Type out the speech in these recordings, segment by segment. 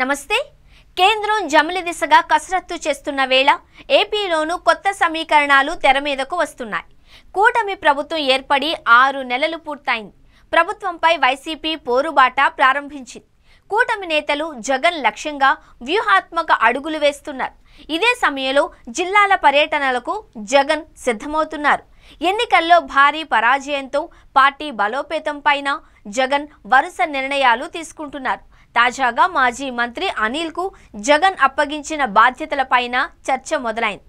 నమస్తే కేంద్రం జమిలి దిశగా కసరత్తు చేస్తున్న వేళ ఏపీలోనూ కొత్త సమీకరణాలు తెర మీదకు వస్తున్నాయి కూటమి ప్రభుత్వం ఏర్పడి ఆరు నెలలు పూర్తయింది ప్రభుత్వంపై వైసీపీ పోరుబాట ప్రారంభించింది కూటమి నేతలు జగన్ లక్ష్యంగా వ్యూహాత్మక అడుగులు వేస్తున్నారు ఇదే సమయంలో జిల్లాల పర్యటనలకు జగన్ సిద్ధమవుతున్నారు ఎన్నికల్లో భారీ పరాజయంతో పార్టీ బలోపేతం పైన జగన్ వరుస నిర్ణయాలు తీసుకుంటున్నారు తాజాగా మాజీ మంత్రి అనిల్ కు జగన్ అప్పగించిన బాధ్యతలపైన చర్చ మొదలైంది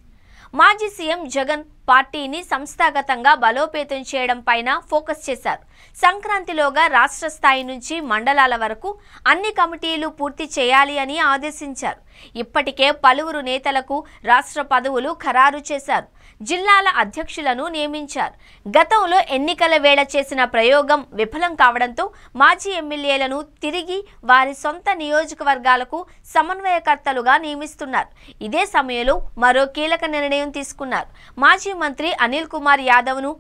మాజీ సీఎం జగన్ పార్టీని సంస్థాగతంగా బలోపేతం చేయడం పైన ఫోకస్ చేశారు సంక్రాంతిలోగా రాష్ట్ర స్థాయి నుంచి మండలాల వరకు అన్ని కమిటీలు పూర్తి చేయాలి అని ఆదేశించారు ఇప్పటికే పలువురు నేతలకు రాష్ట్ర పదవులు ఖరారు చేశారు జిల్లాల అధ్యక్షులను నియమించారు గతంలో ఎన్నికల వేళ చేసిన ప్రయోగం విఫలం కావడంతో మాజీ ఎమ్మెల్యేలను తిరిగి వారి సొంత నియోజకవర్గాలకు సమన్వయకర్తలుగా నియమిస్తున్నారు ఇదే సమయంలో మరో కీలక నిర్ణయం తీసుకున్నారు మాజీ మంత్రి అనిల్ కుమార్ యాదవ్ను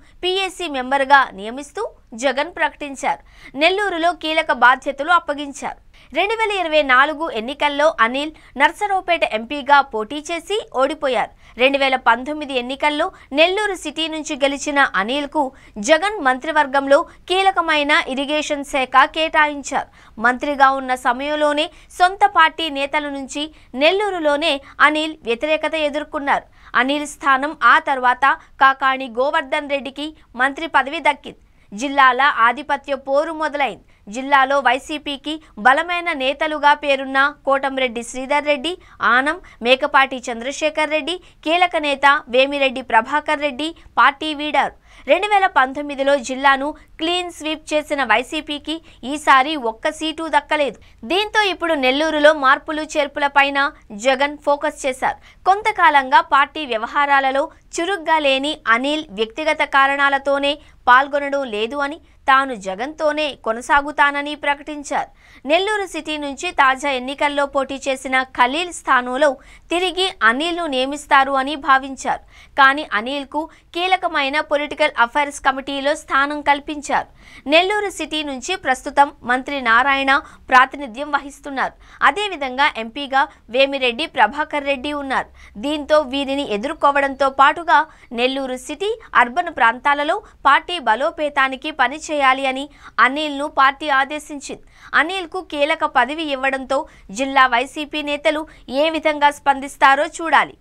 మెంబర్ గా నియమిస్తూ జగన్ ప్రకటించారు నెల్లూరులో కీలక బాధ్యతలు అప్పగించారు రెండు వేల ఇరవై నాలుగు ఎన్నికల్లో అనిల్ నర్సరావుపేట ఎంపీగా పోటీ చేసి ఓడిపోయారు రెండు వేల పంతొమ్మిది ఎన్నికల్లో నెల్లూరు సిటీ నుంచి గెలిచిన అనిల్కు జగన్ మంత్రివర్గంలో కీలకమైన ఇరిగేషన్ శాఖ కేటాయించారు మంత్రిగా ఉన్న సమయంలోనే సొంత పార్టీ నేతల నుంచి నెల్లూరులోనే అనిల్ వ్యతిరేకత ఎదుర్కొన్నారు అనిల్ స్థానం ఆ తర్వాత కాకాణి గోవర్ధన్ రెడ్డికి మంత్రి పదవి దక్కింది జిల్లాల ఆధిపత్య పోరు మొదలైంది జిల్లాలో వైసీపీకి బలమైన నేతలుగా పేరున్న కోటంరెడ్డి శ్రీధర్ రెడ్డి ఆనం మేకపాటి చంద్రశేఖర్ రెడ్డి కీలక నేత వేమిరెడ్డి ప్రభాకర్ రెడ్డి పార్టీ వీడర్ రెండు వేల పంతొమ్మిదిలో జిల్లాను క్లీన్ స్వీప్ చేసిన వైసీపీకి ఈసారి ఒక్క సీటు దక్కలేదు దీంతో ఇప్పుడు నెల్లూరులో మార్పులు చేర్పులపైన జగన్ ఫోకస్ చేశారు కొంతకాలంగా పార్టీ వ్యవహారాలలో చురుగ్గా లేని అనిల్ వ్యక్తిగత కారణాలతోనే పాల్గొనడం లేదు అని తాను జగన్తోనే కొనసాగుతానని ప్రకటించారు నెల్లూరు సిటీ నుంచి తాజా ఎన్నికల్లో పోటీ చేసిన ఖలీల్ స్థానంలో తిరిగి అనిల్ను నియమిస్తారు అని భావించారు కానీ అనిల్కు కీలకమైన పొలిటికల్ అఫైర్స్ కమిటీలో స్థానం కల్పించారు నెల్లూరు సిటీ నుంచి ప్రస్తుతం మంత్రి నారాయణ ప్రాతినిధ్యం వహిస్తున్నారు అదేవిధంగా ఎంపీగా వేమిరెడ్డి ప్రభాకర్ రెడ్డి ఉన్నారు దీంతో వీరిని ఎదుర్కోవడంతో పాటుగా నెల్లూరు సిటీ అర్బన్ ప్రాంతాలలో పార్టీ బలోపేతానికి పనిచే చేయాలి అని ను పార్టీ ఆదేశించింది అనిల్ కు కీలక పదవి ఇవ్వడంతో జిల్లా వైసీపీ నేతలు ఏ విధంగా స్పందిస్తారో చూడాలి